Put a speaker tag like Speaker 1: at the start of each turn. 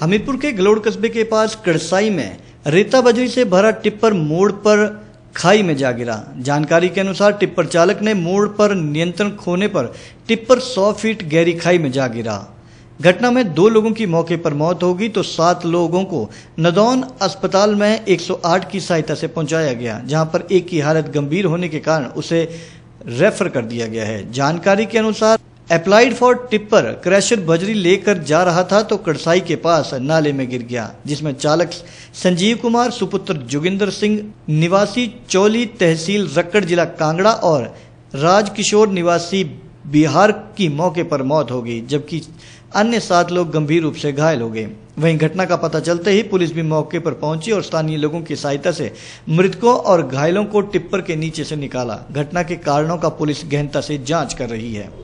Speaker 1: हमीरपुर के गलोड़ कस्बे के पास कड़साई में बजरी से भरा टिप्पर मोड़ पर खाई में जा गिरा जानकारी के अनुसार टिप्पर चालक ने मोड़ पर नियंत्रण खोने पर टिप्पर 100 फीट गहरी खाई में जा गिरा घटना में दो लोगों की मौके पर मौत होगी तो सात लोगों को नदौन अस्पताल में 108 की सहायता से पहुंचाया गया जहां पर एक की हालत गंभीर होने के कारण उसे रेफर कर दिया गया है जानकारी के अनुसार अप्लाइड फॉर टिप्पर क्रैशर बजरी लेकर जा रहा था तो कड़साई के पास नाले में गिर गया जिसमें चालक संजीव कुमार सुपुत्र जोगिंदर सिंह निवासी चौली तहसील रक्कड़ जिला कांगड़ा और राजकिशोर निवासी बिहार की मौके पर मौत हो गई जबकि अन्य सात लोग गंभीर रूप से घायल हो गए वहीं घटना का पता चलते ही पुलिस भी मौके पर पहुंची और स्थानीय लोगों की सहायता से मृतकों और घायलों को टिप्पर के नीचे से निकाला घटना के कारणों का पुलिस गहनता से जांच कर रही है